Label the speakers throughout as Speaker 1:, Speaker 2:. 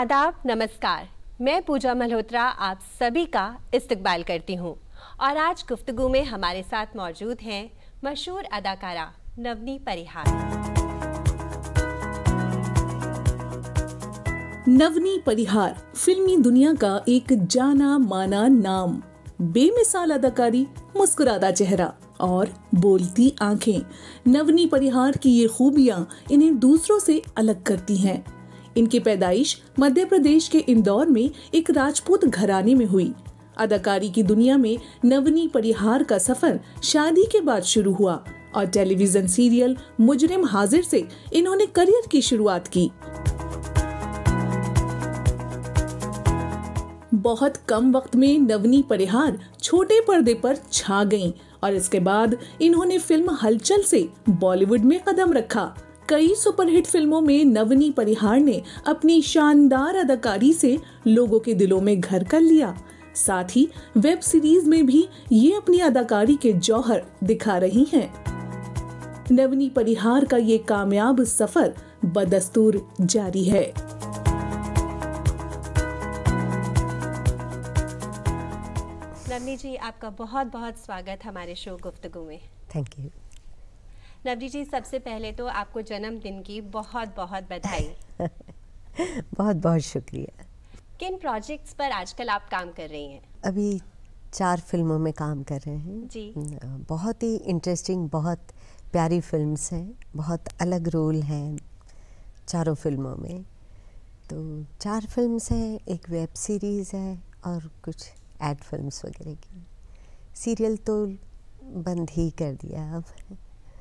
Speaker 1: आदाब नमस्कार मैं पूजा मल्होत्रा आप सभी का इस्तकबाल करती हूँ और आज गुफ्तगु में हमारे साथ मौजूद हैं मशहूर अदाकारा नवनी परिहार
Speaker 2: नवनी परिहार फिल्मी दुनिया का एक जाना माना नाम बेमिसाल अदाकारी मुस्कुरादा चेहरा और बोलती आंखें नवनी परिहार की ये खूबियां इन्हें दूसरों से अलग करती हैं इनकी पैदाइश मध्य प्रदेश के इंदौर में एक राजपूत घराने में हुई अदाकारी की दुनिया में नवनी परिहार का सफर शादी के बाद शुरू हुआ और टेलीविजन सीरियल मुजरिम हाजिर से इन्होंने करियर की शुरुआत की बहुत कम वक्त में नवनी परिहार छोटे पर्दे पर छा गईं और इसके बाद इन्होंने फिल्म हलचल से बॉलीवुड में कदम रखा कई सुपरहिट फिल्मों में नवनी परिहार ने अपनी शानदार अदाकारी से लोगों के दिलों में घर कर लिया साथ ही वेब सीरीज में भी ये अपनी अदाकारी के जौहर दिखा रही हैं। नवनी परिहार का ये कामयाब सफर बदस्तूर जारी है
Speaker 1: नवनी जी आपका बहुत बहुत स्वागत हमारे शो गुफ्तगु में थैंक यू नवनीत जी सबसे पहले तो आपको जन्मदिन की बहुत बहुत बधाई
Speaker 3: बहुत बहुत शुक्रिया
Speaker 1: किन प्रोजेक्ट्स पर आजकल आप काम कर रही हैं
Speaker 3: अभी चार फिल्मों में काम कर रहे हैं जी बहुत ही इंटरेस्टिंग बहुत प्यारी फिल्म्स हैं बहुत अलग रोल हैं चारों फिल्मों में तो चार फिल्म्स हैं एक वेब सीरीज़ है और कुछ एड फिल्म्स वगैरह की सीरियल तो बंद ही कर दिया अब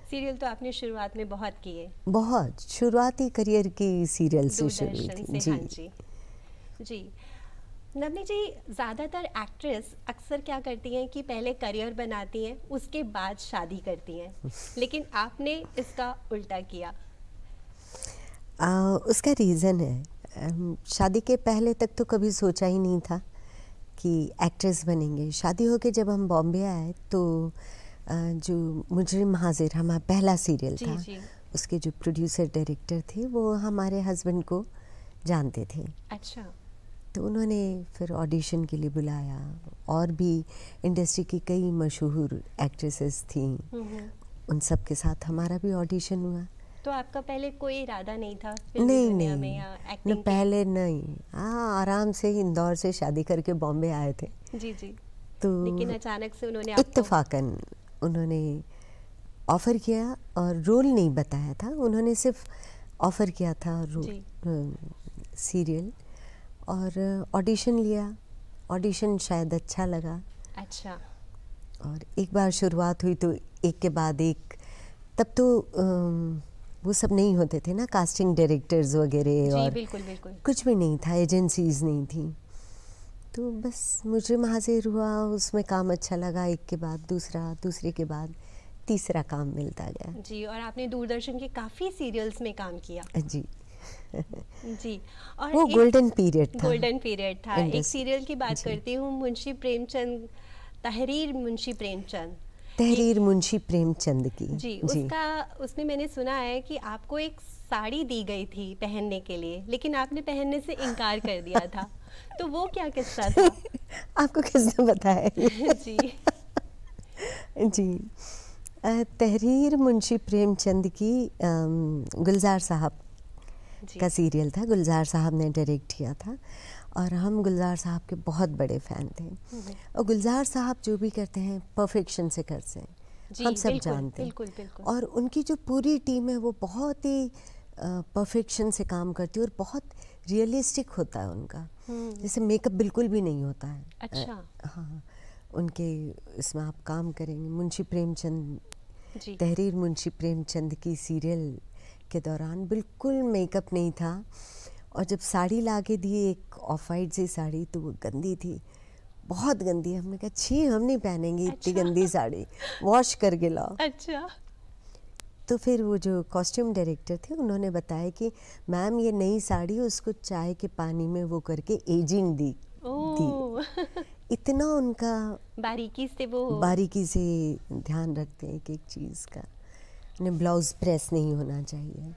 Speaker 1: सीरियल तो आपने शुरुआत में बहुत किए
Speaker 3: बहुत शुरुआती करियर की सीरियल से शुरू थी जी हाँ जी
Speaker 1: जी नवनी जी ज़्यादातर एक्ट्रेस अक्सर क्या करती हैं कि पहले करियर बनाती हैं उसके बाद शादी करती हैं लेकिन आपने इसका उल्टा किया
Speaker 3: आ, उसका रीज़न है शादी के पहले तक तो कभी सोचा ही नहीं था कि एक्ट्रेस बनेंगे शादी होकर जब हम बॉम्बे आए तो जो मुजरिम हाजिर हमारा पहला सीरियल जी, था जी। उसके जो प्रोड्यूसर डायरेक्टर थे वो हमारे हस्बैंड को जानते थे अच्छा तो उन्होंने फिर ऑडिशन के लिए बुलाया और भी इंडस्ट्री की कई मशहूर एक्ट्रेसेस थीं हम्म, हम्म। उन सब के साथ हमारा भी ऑडिशन हुआ
Speaker 1: तो आपका पहले कोई इरादा नहीं था नहीं नहीं न पहले
Speaker 3: नहीं हाँ आराम से इंदौर से शादी करके बॉम्बे आए थे जी जी तो लेकिन अचानक से उन्होंने इतफाकन उन्होंने ऑफ़र किया और रोल नहीं बताया था उन्होंने सिर्फ ऑफ़र किया था रोल सीरियल और ऑडिशन लिया ऑडिशन शायद अच्छा लगा अच्छा और एक बार शुरुआत हुई तो एक के बाद एक तब तो आ, वो सब नहीं होते थे ना कास्टिंग डायरेक्टर्स वगैरह और बिल्कुल, बिल्कुल। कुछ भी नहीं था एजेंसीज नहीं थी तो बस मुझे महाजेर हुआ उसमें काम अच्छा लगा एक के बाद दूसरा दूसरे के बाद तीसरा काम मिलता गया जी और आपने
Speaker 1: दूरदर्शन के काफ़ी सीरियल्स में काम किया जी जी और वो गोल्डन पीरियड था गोल्डन पीरियड था एक सीरियल की बात करती हूँ मुंशी प्रेमचंद तहरीर मुंशी प्रेमचंद
Speaker 3: तहरीर मुंशी प्रेमचंद की जी, जी उसका
Speaker 1: उसमें मैंने सुना है कि आपको एक साड़ी दी गई थी पहनने के लिए लेकिन आपने पहनने से इनकार कर दिया था तो वो क्या किस्सा था
Speaker 3: आपको किसने बताया जी जी तहरीर मुंशी प्रेमचंद की गुलजार साहब का सीरियल था गुलजार साहब ने डायरेक्ट किया था और हम गुलजार साहब के बहुत बड़े फ़ैन थे हम्म। और गुलजार साहब जो भी करते हैं परफेक्शन से करते हैं हम सब बिल्कुल, जानते हैं और उनकी जो पूरी टीम है वो बहुत ही परफेक्शन से काम करती है और बहुत रियलिस्टिक होता है उनका हम्म। जैसे मेकअप बिल्कुल भी नहीं होता है अच्छा हाँ उनके इसमें आप काम करेंगे मुंशी प्रेमचंद तहरीर मुंशी प्रेमचंद की सीरियल के दौरान बिल्कुल मेकअप नहीं था और जब साड़ी ला के दी एक ऑफ वाइट सी साड़ी तो वो गंदी थी बहुत गंदी हमने कहा छी हम नहीं पहनेंगे इतनी अच्छा। गंदी साड़ी वॉश करके लाओ अच्छा तो फिर वो जो कॉस्ट्यूम डायरेक्टर थे उन्होंने बताया कि मैम ये नई साड़ी उसको चाय के पानी में वो करके एजिंग दी इतना उनका
Speaker 1: बारीकी से वो बारीकी
Speaker 3: से ध्यान रखते हैं एक एक चीज़ का ब्लाउज़ प्रेस नहीं होना चाहिए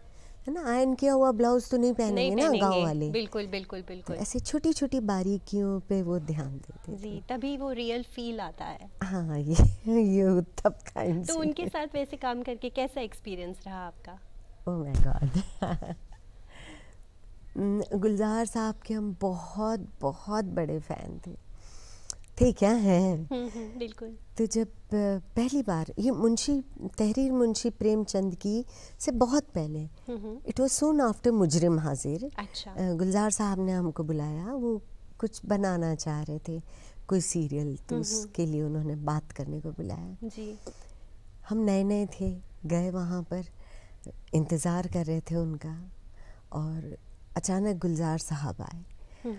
Speaker 3: है ना आयन किया हुआ ब्लाउज तो नहीं पहनेंगे ना गांव वाले
Speaker 1: बिल्कुल बिल्कुल बिल्कुल ऐसे
Speaker 3: छोटी छोटी बारीकियों पे वो ध्यान देते जी
Speaker 1: तभी वो रियल फील आता है
Speaker 3: हाँ, हाँ ये ये तब का तो उनके
Speaker 1: साथ वैसे काम करके कैसा एक्सपीरियंस रहा आपका
Speaker 3: ओह माय गॉड गुलजार साहब के हम बहुत बहुत बड़े फ़ैन थे थे क्या हैं हम्म,
Speaker 1: हम्म, बिल्कुल
Speaker 3: तो जब पहली बार ये मुंशी तहरीर मुंशी प्रेमचंद की से बहुत पहले इट वाज सोन आफ्टर मुजरिम हाजिर अच्छा। गुलजार साहब ने हमको बुलाया वो कुछ बनाना चाह रहे थे कोई सीरियल तो हम्म, उसके लिए उन्होंने बात करने को बुलाया जी हम नए नए थे गए वहाँ पर इंतज़ार कर रहे थे उनका और अचानक गुलजार साहब आए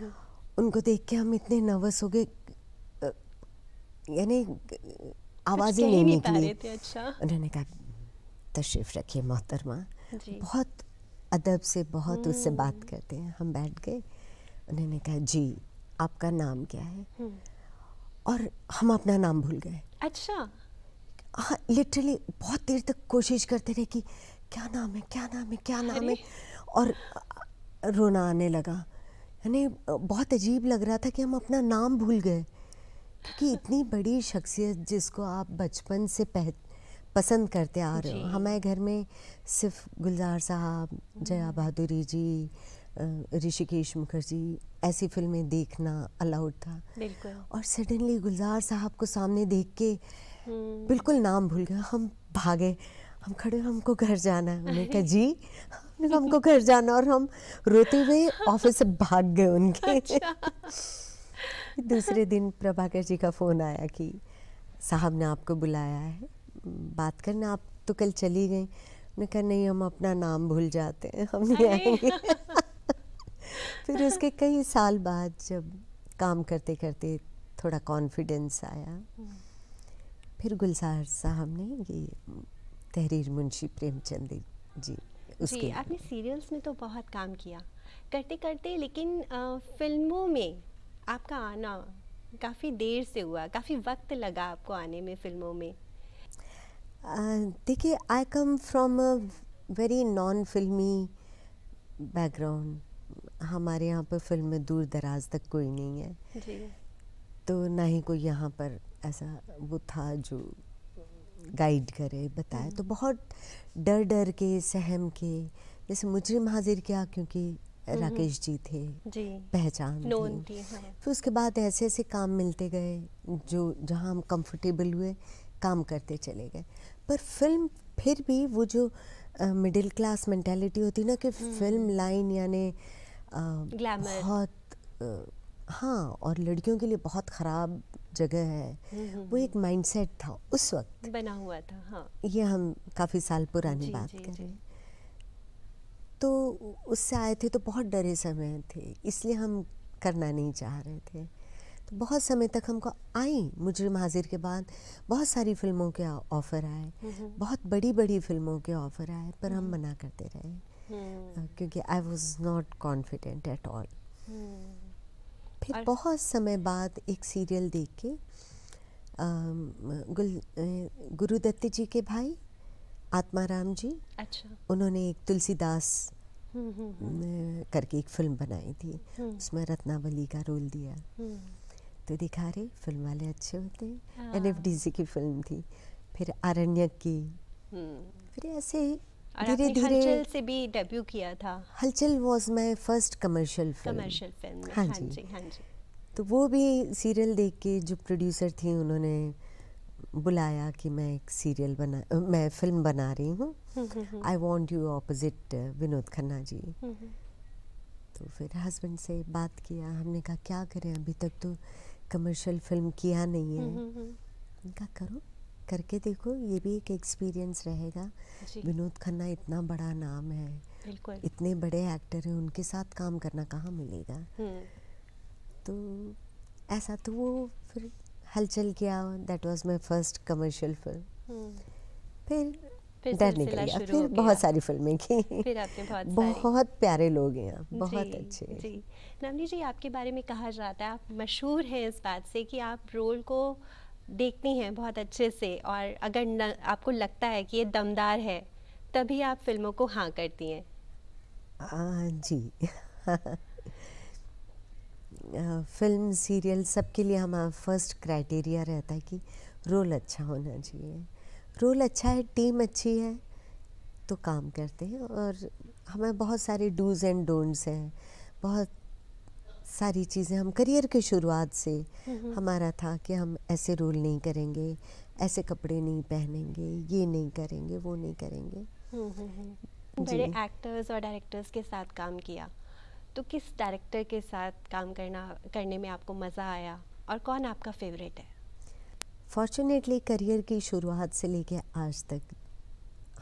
Speaker 3: उनको देख के हम इतने नर्वस हो गए यानी अच्छा, आवाज़ ही लेने अच्छा उन्होंने कहा तशरीफ़ रखिए मोहतरमा बहुत अदब से बहुत उससे हम्म। बात करते हैं हम बैठ गए उन्होंने कहा जी आपका नाम क्या है हम्म। और हम अपना नाम भूल गए अच्छा हाँ लिटरली बहुत देर तक कोशिश करते रहे कि क्या नाम है क्या नाम है क्या नाम है और रोना आने लगा यानी बहुत अजीब लग रहा था कि हम अपना नाम भूल गए कि इतनी बड़ी शख्सियत जिसको आप बचपन से पह पसंद करते आ रहे हो हमारे घर में सिर्फ गुलजार साहब जया बहादुरी जी ऋषिकेश मुखर्जी ऐसी फिल्में देखना अलाउड था और सडनली गुलजार साहब को सामने देख के हम्म। बिल्कुल नाम भूल गए हम भागे हम खड़े हमको घर जाना है उन्होंने कहा जी हमको घर जाना और हम रोते हुए ऑफिस से भाग गए उनके अच्छा। दूसरे दिन प्रभाकर जी का फ़ोन आया कि साहब ने आपको बुलाया है बात करना आप तो कल चली गई मैंने कहा नहीं हम अपना नाम भूल जाते हैं हम नहीं आएंगे फिर उसके कई साल बाद जब काम करते करते थोड़ा कॉन्फिडेंस आया फिर गुलजार साहब ने ये तहरीर मुंशी प्रेमचंद जी उसके जी आपने
Speaker 1: सीरियल्स में तो बहुत काम किया करते करते लेकिन आ, फिल्मों में आपका आना काफ़ी देर से हुआ काफ़ी वक्त लगा आपको आने में फिल्मों में
Speaker 3: देखिए I come from a very non filmi background हमारे यहाँ पर फिल्म दूर दराज तक कोई नहीं है जी। तो ना ही कोई यहाँ पर ऐसा वो था जो गाइड करे बताए हम्म। तो बहुत डर डर के सहम के जैसे मुजरिम हाजिर किया क्योंकि राकेश जी थे जी पहचान थी, थी हाँ। फिर उसके बाद ऐसे ऐसे काम मिलते गए जो जहाँ हम कंफर्टेबल हुए काम करते चले गए पर फिल्म फिर भी वो जो मिडिल क्लास मेंटेलिटी होती ना कि फिल्म लाइन यानी बहुत आ, हाँ और लड़कियों के लिए बहुत ख़राब जगह है वो एक माइंडसेट था उस वक्त
Speaker 1: बना हुआ था हाँ
Speaker 3: ये हम काफ़ी साल पुरानी जी, बात जी, करें जी. तो उससे आए थे तो बहुत डरे समय थे इसलिए हम करना नहीं चाह रहे थे तो बहुत समय तक हमको आई मुजरिम हाजिर के बाद बहुत सारी फिल्मों के ऑफ़र आए बहुत बड़ी बड़ी फिल्मों के ऑफ़र आए पर हम हम्म। मना करते रहे हम्म। क्योंकि I was not confident at all फिर बहुत समय बाद एक सीरियल देख के गुल गुरुदत्त जी के भाई आत्माराम जी अच्छा उन्होंने एक तुलसीदास हम्म, हम्म, हम्म। करके एक फिल्म बनाई थी उसमें रत्नावली का रोल दिया तो दिखा रहे फिल्म वाले अच्छे होते हैं एन एफ डी सी की फिल्म थी फिर आरण्यक की फिर ऐसे धीरे धीरे हलचल
Speaker 1: से भी डेब्यू किया था
Speaker 3: Halchal was my first commercial film commercial
Speaker 1: film हाँ, हाँ जी हाँ जी
Speaker 3: तो वो भी सीरियल देख के जो प्रोड्यूसर थी उन्होंने बुलाया कि मैं एक सीरियल बना मैं फिल्म बना रही हूँ I want you opposite Vinod Khanna ji तो फिर हस्बैंड से बात किया हमने कहा क्या करें अभी तक तो कमर्शियल फिल्म किया नहीं है उनका करो करके देखो ये भी एक एक्सपीरियंस रहेगा विनोद खन्ना इतना बड़ा नाम है इतने बड़े एक्टर हैं उनके साथ काम करना कहाँ मिलेगा हम्म। तो ऐसा तो वो फिर हलचल किया that was my first commercial film फिर डर निकल गया फिर बहुत सारी फिल्में की फिर आपने बहुत बहुत प्यारे लोग हैं बहुत जी, अच्छे जी
Speaker 1: नवनी जी आपके बारे में कहा जाता है आप मशहूर हैं इस बात से कि आप रोल को देखती हैं बहुत अच्छे से और अगर न, आपको लगता है कि ये दमदार है तभी आप फिल्मों को हाँ करती हैं
Speaker 3: हाँ, जी फिल्म सीरियल सबके लिए हमारा फर्स्ट क्राइटेरिया रहता है कि रोल अच्छा होना चाहिए रोल अच्छा है टीम अच्छी है तो काम करते हैं और हमें बहुत सारे डूज एंड डोंट्स हैं बहुत सारी चीज़ें हम करियर के शुरुआत से हम्म। हमारा था कि हम ऐसे रोल नहीं करेंगे ऐसे कपड़े नहीं पहनेंगे ये नहीं करेंगे वो नहीं करेंगे हम्म, हम्म, बड़े
Speaker 1: एक्टर्स और डायरेक्टर्स के साथ काम किया तो किस डायरेक्टर के साथ काम करना करने में आपको मज़ा आया और कौन आपका फेवरेट है
Speaker 3: फॉर्चुनेटली करियर की शुरुआत से लेकर आज तक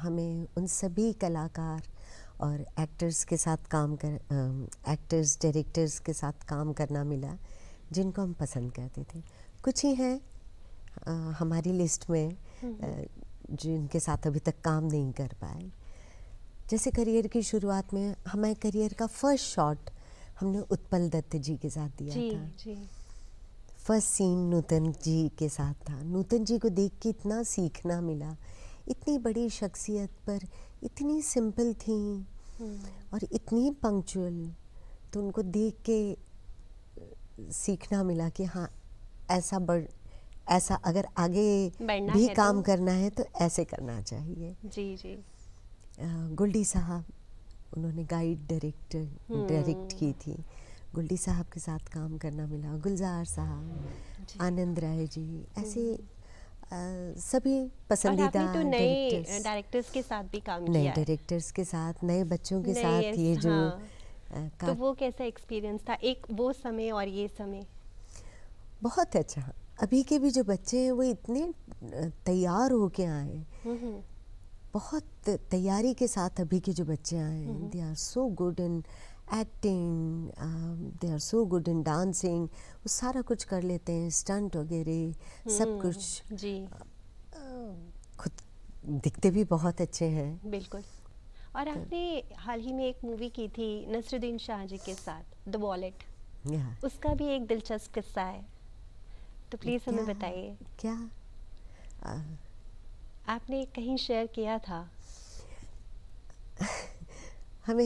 Speaker 3: हमें उन सभी कलाकार और एक्टर्स के साथ काम कर एक्टर्स डायरेक्टर्स के साथ काम करना मिला जिनको हम पसंद करते थे कुछ ही हैं हमारी लिस्ट में हम्म। जिनके साथ अभी तक काम नहीं कर पाए जैसे करियर की शुरुआत में हमारे करियर का फर्स्ट शॉट हमने उत्पल दत्त जी के साथ दिया जी, था जी। फर्स्ट सीन नूतन जी के साथ था नूतन जी को देख के इतना सीखना मिला इतनी बड़ी शख्सियत पर इतनी सिंपल थी हम्म। और इतनी पंक्चुअल तो उनको देख के सीखना मिला कि हाँ ऐसा बढ़ ऐसा अगर आगे भी तो। काम तो, करना है तो ऐसे करना चाहिए जी जी गुल्डी साहब उन्होंने गाइड डायरेक्ट डायरेक्ट की थी गुल्डी साहब के साथ काम करना मिला गुलजार साहब आनंद राय जी ऐसे
Speaker 1: आ, हम्म।
Speaker 3: सभी पसंदीदा तो नए
Speaker 1: डायरेक्टर्स के साथ भी काम नए
Speaker 3: डायरेक्टर्स के साथ नए बच्चों के साथ ये हाँ। जो आ, तो
Speaker 1: वो कैसा एक्सपीरियंस था एक वो समय और ये समय
Speaker 3: बहुत अच्छा अभी के भी जो बच्चे हैं वो इतने तैयार होके आए बहुत तैयारी के साथ अभी के जो बच्चे आए हैं they are so good in acting they are so good in dancing वो सारा कुछ कर लेते हैं स्टंट वगैरह सब हम्म, कुछ जी खुद दिखते भी बहुत अच्छे हैं
Speaker 1: बिल्कुल और तो आपने हाल ही में एक मूवी की थी नसरुद्दीन शाह जी के साथ द वॉलेट उसका भी एक दिलचस्प किस्सा है तो प्लीज़ हमें बताइए क्या आपने कहीं शेयर किया था
Speaker 3: हमें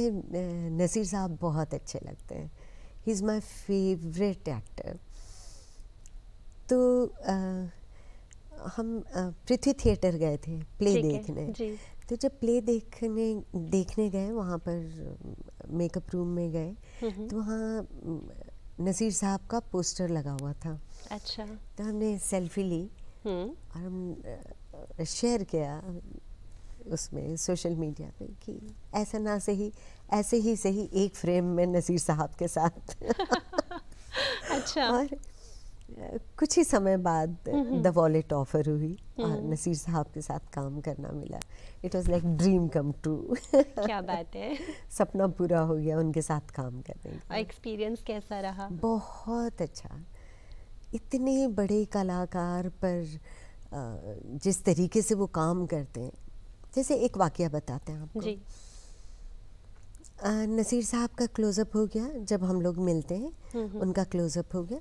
Speaker 3: नसीर साहब बहुत अच्छे लगते हैं he is my favourite actor तो आ, हम पृथ्वी थिएटर गए थे प्ले देखने तो जब प्ले देखने देखने गए वहाँ पर मेकअप रूम में गए हम्म, हम्म। तो वहाँ नसीर साहब का पोस्टर लगा हुआ था अच्छा तो हमने सेल्फी ली हम्म। और हम शेयर किया उसमें सोशल मीडिया पे कि ऐसा ना सही ऐसे ही सही एक फ्रेम में नज़ीर साहब के साथ अच्छा और कुछ ही समय बाद द वॉलेट ऑफर हुई और हम्म। नसीर साहब के साथ काम करना मिला it was like dream come true
Speaker 1: क्या बात है
Speaker 3: सपना पूरा हो गया उनके साथ काम करने
Speaker 1: का एक्सपीरियंस कैसा
Speaker 3: रहा बहुत अच्छा इतने बड़े कलाकार पर जिस तरीके से वो काम करते हैं जैसे एक वाक्य बताते हैं आपको जी नसीर साहब का क्लोज़अप हो गया जब हम लोग मिलते हैं हम्म, हम्म। उनका क्लोज़अप हो गया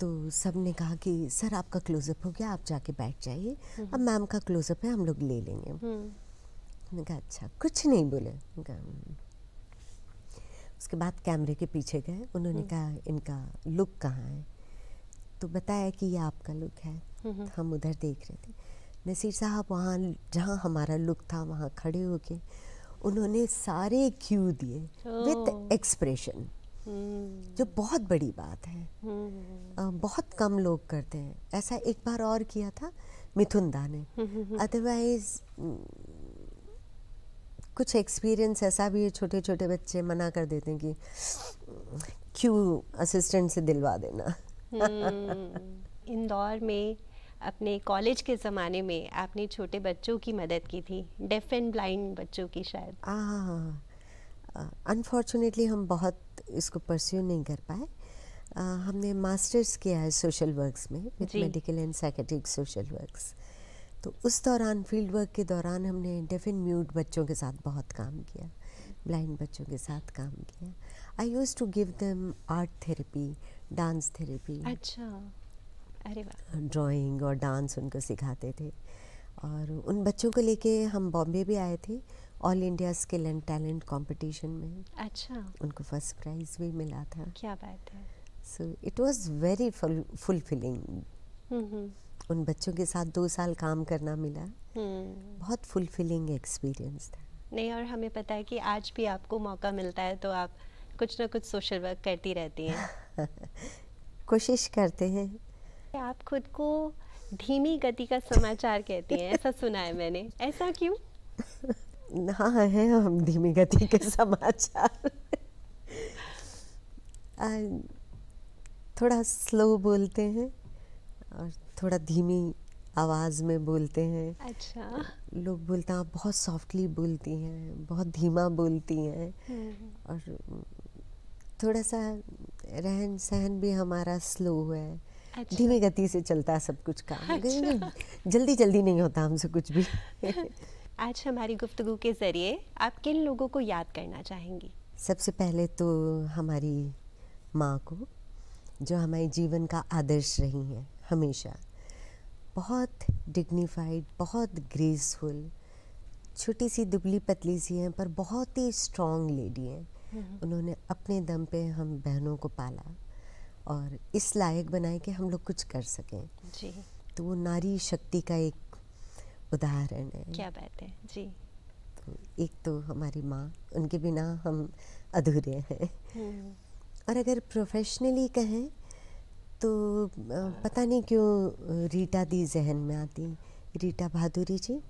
Speaker 3: तो सब ने कहा कि सर आपका क्लोज़अप हो गया आप जाके बैठ जाइए हम्म, अब मैम का क्लोज़अप है हम लोग ले लेंगे मैंने कहा अच्छा कुछ नहीं बोले उसके बाद कैमरे के पीछे गए उन्होंने कहा इनका लुक कहाँ है तो बताया कि ये आपका लुक है हम उधर देख रहे थे नसीर साहब वहाँ जहाँ हमारा लुक था वहाँ खड़े होके उन्होंने सारे क्यू दिए विथ एक्सप्रेशन हम्म। जो बहुत बड़ी बात है बहुत कम लोग करते हैं ऐसा एक बार और किया था मिथुन दा ने अदरवाइज कुछ एक्सपीरियंस ऐसा भी है छोटे छोटे बच्चे मना कर देते हैं कि क्यों असिस्टेंट से दिलवा देना
Speaker 1: हम्म। इंदौर में अपने कॉलेज के ज़माने में आपने छोटे बच्चों की मदद की थी डेफ एंड ब्लाइंड बच्चों की
Speaker 3: शायद अनफॉर्चुनेटली हम बहुत इसको परस्यू नहीं कर पाए हमने मास्टर्स किया है सोशल वर्क्स में with medical and psychiatric social works तो उस दौरान फील्ड वर्क के दौरान हमने डेफ एंड म्यूट बच्चों के साथ बहुत काम किया ब्लाइंड बच्चों के साथ काम किया I use to give them art therapy dance therapy
Speaker 1: अच्छा अरे वाह
Speaker 3: ड्राइंग और डांस उनको सिखाते थे और उन बच्चों को लेके हम बॉम्बे भी आए थे all India skill and talent competition में अच्छा उनको फर्स्ट प्राइज भी मिला था
Speaker 1: क्या बात है
Speaker 3: so it was very fulfilling उन बच्चों के साथ दो साल काम करना मिला
Speaker 1: हम्म। बहुत
Speaker 3: फुलफिलिंग एक्सपीरियंस था
Speaker 1: नहीं और हमें पता है कि आज भी आपको मौका मिलता है तो आप कुछ ना कुछ सोशल वर्क करती रहती हैं
Speaker 3: कोशिश करते हैं
Speaker 1: आप खुद को धीमी गति का समाचार कहते हैं ऐसा सुना है मैंने ऐसा क्यों ना
Speaker 3: है हाँ, हाँ, हाँ, हम धीमी गति के समाचार थोड़ा स्लो बोलते हैं और थोड़ा धीमी आवाज़ में बोलते हैं अच्छा लोग बोलते हैं आप बहुत सॉफ्टली बोलती हैं बहुत धीमा बोलती हैं हम्म। और थोड़ा सा रहन सहन भी हमारा स्लो है अच्छा। धीमी गति से चलता है सब कुछ काम अच्छा। जल्दी जल्दी नहीं होता हमसे कुछ भी
Speaker 1: आज हमारी गुफ्तगु के ज़रिए आप किन लोगों को याद करना चाहेंगी
Speaker 3: सबसे पहले तो हमारी माँ को जो हमारे जीवन का आदर्श रही हैं हमेशा बहुत डिग्निफाइड बहुत ग्रेसफुल छोटी सी दुबली पतली सी हैं पर बहुत ही स्ट्रॉन्ग लेडी हैं उन्होंने अपने दम पे हम बहनों को पाला और इस लायक बनाए कि हम लोग कुछ कर सकें जी तो वो नारी शक्ति का एक उदाहरण है क्या
Speaker 1: बात है जी
Speaker 3: तो एक तो हमारी माँ उनके बिना हम अधूरे हैं हम्म। और अगर प्रोफेशनली कहें तो पता नहीं क्यों रीटा दी जहन में आती रीटा भादुरी जी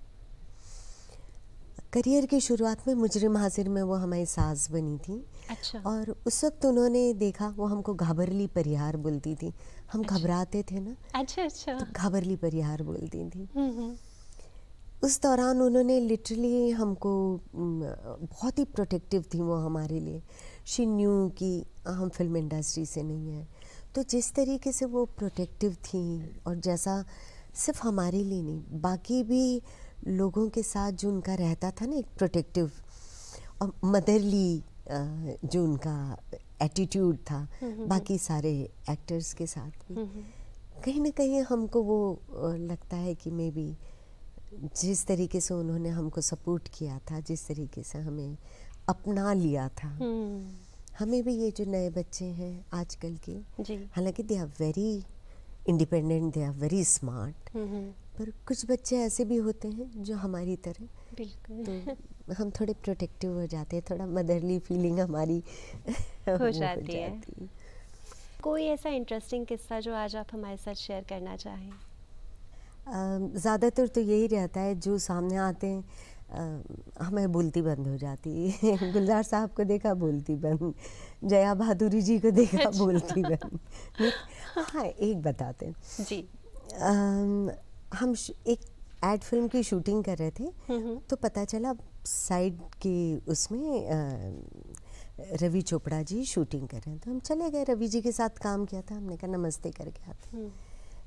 Speaker 3: करियर की शुरुआत में मुजरिम हाजिर में वो हमारी सास बनी थी अच्छा और उस वक्त उन्होंने देखा वो हमको घाबरली परिहार बोलती थी हम अच्छा। घबराते थे ना अच्छा अच्छा तो घाबरली परिहार बोलती थी हम्म, हम्म। उस दौरान उन्होंने लिटरली हमको बहुत ही प्रोटेक्टिव थी वो हमारे लिए शी न्यू कि हम फिल्म इंडस्ट्री से नहीं है तो जिस तरीके से वो प्रोटेक्टिव थी और जैसा सिर्फ हमारे लिए नहीं बाकी भी लोगों के साथ जो उनका रहता था ना एक प्रोटेक्टिव और मदरली जो उनका एटीट्यूड था हम्म, हम्म, बाकी हम्म। सारे एक्टर्स के साथ भी कहीं ना कहीं हमको वो लगता है कि मे बी जिस तरीके से उन्होंने हमको सपोर्ट किया था जिस तरीके से हमें अपना लिया था हमें भी ये जो नए बच्चे हैं आजकल के हालांकि they are very independent they are very smart पर कुछ बच्चे ऐसे भी होते हैं जो हमारी तरह बिल्कुल तो हम थोड़े प्रोटेक्टिव हो जाते हैं थोड़ा मदरली फीलिंग हमारी हो जाती है
Speaker 1: कोई ऐसा इंटरेस्टिंग किस्सा जो आज आप हमारे साथ शेयर करना चाहें
Speaker 3: ज़्यादातर तो यही रहता है जो सामने आते हैं आ, हमें बोलती बंद हो जाती है गुलजार साहब को देखा बोलती बंद जया बहादुरी जी को देखा अच्छा। बोलती बंद हाँ एक बताते हैं जी आ, हम एक एड फिल्म की शूटिंग कर रहे थे तो पता चला साइड के उसमें रवि चोपड़ा जी शूटिंग कर रहे हैं तो हम चले गए रवि जी के साथ काम किया था हमने कहा नमस्ते करके आते हम्म।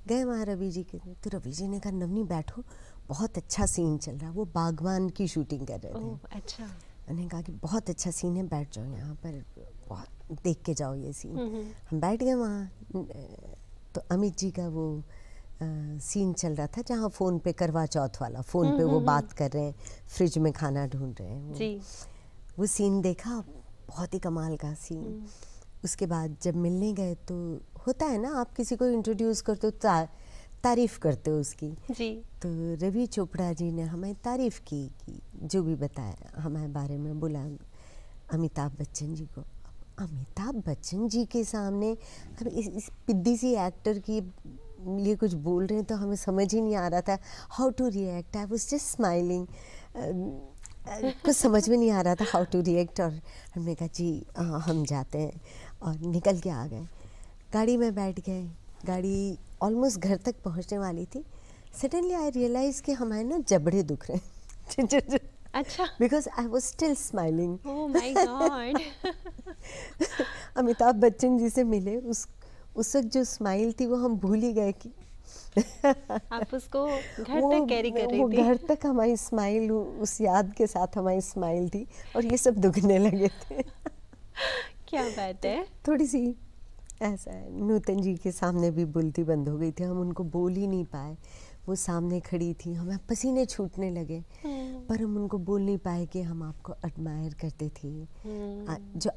Speaker 3: गए वहाँ रवि जी के तो रवि जी ने कहा नवनी बैठो बहुत अच्छा सीन चल रहा है वो बागवान की शूटिंग कर रहे थे अच्छा उन्होंने कहा कि बहुत अच्छा सीन है बैठ जाओ यहाँ पर बहुत देख के जाओ ये सीन हम बैठ गए वहाँ तो अमित जी का वो सीन चल रहा था जहाँ फ़ोन पे करवा चौथ वाला फ़ोन हम्म, पे वो हम्म, बात हम्म। कर रहे हैं फ्रिज में खाना ढूंढ रहे हैं जी वो सीन देखा बहुत ही कमाल का सीन उसके बाद जब मिलने गए तो होता है ना आप किसी को इंट्रोड्यूस करते हो ता, तारीफ़ करते हो उसकी जी तो रवि चोपड़ा जी ने हमें तारीफ़ की कि जो भी बताया हमारे बारे में बोला अमिताभ बच्चन जी को अमिताभ बच्चन जी के सामने अब इस, इस पिद्दी सी एक्टर की ये कुछ बोल रहे हैं तो हमें समझ ही नहीं आ रहा था how to react I was just smiling कुछ समझ में नहीं आ रहा था हाउ टू रिएक्ट और हमने कहा जी हाँ हम जाते हैं और निकल के आ गए गाड़ी में बैठ गए गाड़ी ऑलमोस्ट घर तक पहुंचने वाली थी सडनली आई रियलाइज़ कि हमारे ना जबड़े दुख रहे हैं अच्छा because I was still smiling Amitabh Bachchan ji से मिले उस उस वक्त जो स्माइल थी वो हम भूल ही गए कि
Speaker 1: आप उसको घर तक कैरी कर रही थी घर
Speaker 3: तक हमारी स्माइल उस याद के साथ हमारी स्माइल थी और ये सब दुखने लगे थे
Speaker 1: क्या बात है
Speaker 3: थोड़ी सी ऐसा है नूतन जी के सामने भी बोलती बंद हो गई थी हम उनको बोल ही नहीं पाए वो सामने खड़ी थी हमें पसीने छूटने लगे हम्म। पर हम उनको बोल नहीं पाए कि हम आपको एडमायर करते थे हम्म। जो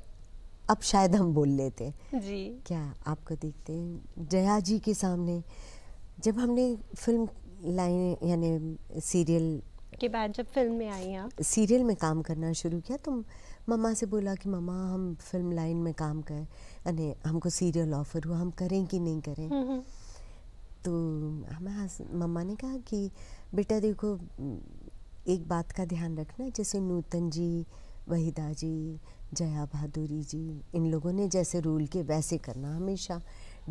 Speaker 3: अब शायद हम बोल लेते
Speaker 1: जी क्या
Speaker 3: आपको देखते हैं जया जी के सामने जब हमने फिल्म लाइन यानी सीरियल
Speaker 1: के बाद जब फिल्म में आई आप
Speaker 3: सीरियल में काम करना शुरू किया तो मम्मा से बोला कि मम्मा हम फिल्म लाइन में काम करें यानी हमको सीरियल ऑफर हुआ हम करें कि नहीं करें हम्म, हम्म। तो हमें मम्मा ने कहा कि बेटा देखो एक बात का ध्यान रखना जैसे नूतन जी वहीदा जी जया भादुरी जी इन लोगों ने जैसे रूल के वैसे करना हमेशा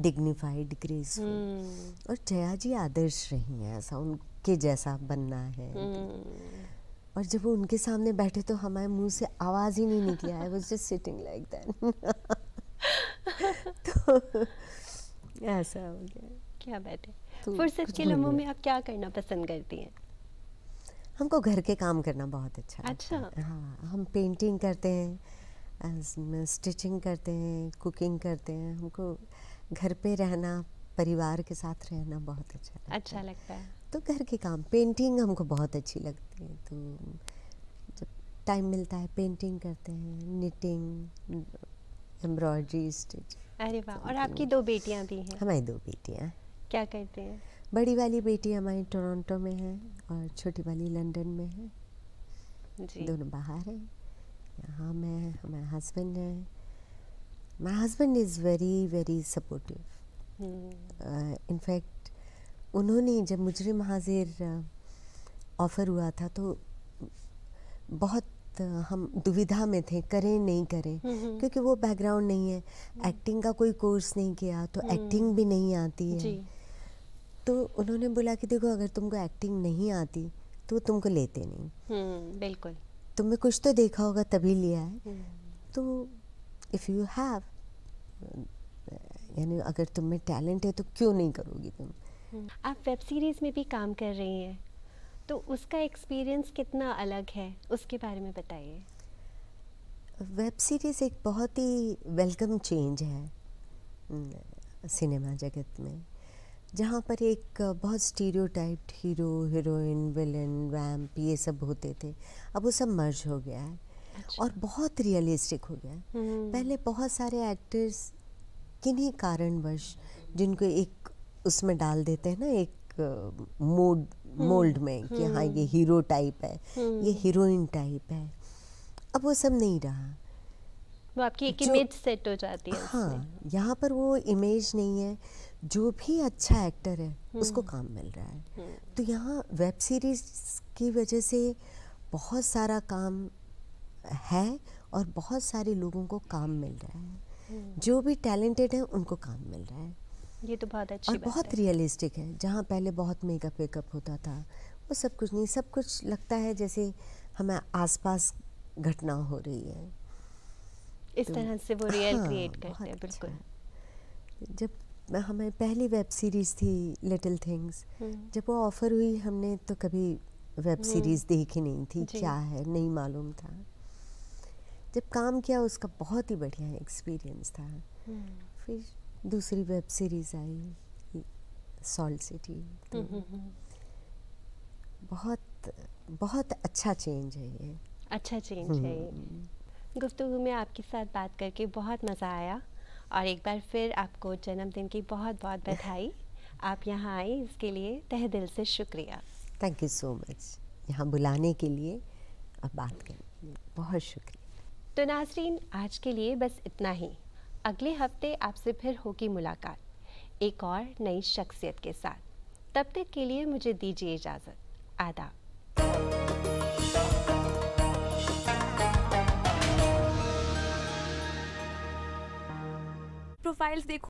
Speaker 3: डिग्निफाइड ग्रेस hmm. और जया जी आदर्श रही हैं ऐसा उनके जैसा बनना है hmm. और जब वो उनके सामने बैठे तो हमारे मुंह से आवाज़ ही नहीं निकली I was just sitting like that तो ऐसा हो गया
Speaker 1: क्या बैठे तो फुर्सत के लम्हों में आप क्या करना पसंद करती हैं
Speaker 3: हमको घर के काम करना बहुत अच्छा अच्छा हाँ हम पेंटिंग करते हैं स्टिचिंग करते हैं कुकिंग करते हैं हमको घर पे रहना परिवार के साथ रहना बहुत अच्छा लगता अच्छा लगता है तो घर के काम पेंटिंग हमको बहुत अच्छी लगती है तो जब टाइम मिलता है पेंटिंग करते हैं निटिंग एम्ब्रॉयडरी स्टिचिंग अरे वाह तो और आपकी दो बेटियां भी हैं हमारी दो बेटियां
Speaker 1: क्या करते हैं
Speaker 3: बड़ी वाली बेटी हमारी टोरंटो में है और छोटी वाली लंदन में है
Speaker 1: जी दोनों बाहर हैं
Speaker 3: यहाँ मैं हमारे हस्बैंड है my husband is very very supportive in fact उन्होंने जब मुजरे महाजिर ऑफ़र हुआ था तो बहुत हम दुविधा में थे करें नहीं करें हम्म, हम्म। क्योंकि वो बैकग्राउंड नहीं है एक्टिंग हम्म। का कोई कोर्स नहीं किया तो एक्टिंग भी नहीं आती है तो उन्होंने बोला कि देखो अगर तुमको एक्टिंग नहीं आती तो तुमको लेते नहीं
Speaker 1: हम्म, बिल्कुल
Speaker 3: तुमने कुछ तो देखा होगा तभी लिया है
Speaker 1: हम्म। तो
Speaker 3: इफ़ यू हैव यानी अगर तुम में टैलेंट है तो क्यों नहीं करोगी तुम
Speaker 1: हम्म। आप वेब सीरीज़ में भी काम कर रही हैं तो उसका एक्सपीरियंस कितना अलग है उसके बारे में बताइए
Speaker 3: वेब सीरीज़ एक बहुत ही वेलकम चेंज है सिनेमा जगत में जहाँ पर एक बहुत stereotyped hero heroine villain vamp ये सब होते थे अब वो सब मर्ज हो गया है अच्छा। और बहुत रियलिस्टिक हो गया है हम्म। पहले बहुत सारे एक्टर्स किन्हीं कारणवश जिनको एक उसमें डाल देते हैं ना एक मोड हम्म, मोल्ड में कि हाँ ये हीरो हम्म। टाइप है ये हीरोइन टाइप है अब वो सब नहीं रहा
Speaker 1: वो आपकी एक इमेज सेट हो जाती है हाँ
Speaker 3: यहाँ पर वो इमेज नहीं है जो भी अच्छा एक्टर है हम्म। उसको काम मिल रहा है हम्म। तो यहाँ वेब सीरीज़ की वजह से बहुत सारा काम है और बहुत सारे लोगों को काम मिल रहा है हम्म। जो भी टैलेंटेड है उनको काम मिल रहा है
Speaker 1: ये तो बहुत अच्छी और बहुत
Speaker 3: रियलिस्टिक है जहाँ पहले बहुत मेकअप वेकअप होता था वो सब कुछ नहीं सब कुछ लगता है जैसे हमें आसपास घटना हो रही है इस तो, तरह से वो रियल हाँ, क्रिएट करते हैं अच्छा बिल्कुल अच्छा। जब हमें पहली वेब सीरीज़ थी लिटिल थिंग्स हम्म। जब वो ऑफ़र हुई हमने तो कभी वेब सीरीज़ हम्म। देखी नहीं थी क्या है नहीं मालूम था जब काम किया उसका बहुत ही बढ़िया एक्सपीरियंस था हम्म। फिर दूसरी वेब सीरीज़ आई सॉल्ट सिटी तो बहुत बहुत अच्छा चेंज है ये
Speaker 1: अच्छा चेंज है गुफ्तु में आपके साथ बात करके बहुत मज़ा आया और एक बार फिर आपको जन्मदिन की बहुत बहुत बधाई आप यहाँ आए इसके लिए तह दिल से शुक्रिया
Speaker 3: थैंक यू सो मच यहाँ बुलाने के लिए अब बात करें बहुत शुक्रिया
Speaker 1: तो नाजरीन आज के लिए बस इतना ही अगले हफ्ते आपसे फिर होगी मुलाकात एक और नई शख्सियत के साथ तब तक के लिए मुझे दीजिए इजाज़त आदाब
Speaker 2: प्रोफाइल्स देखो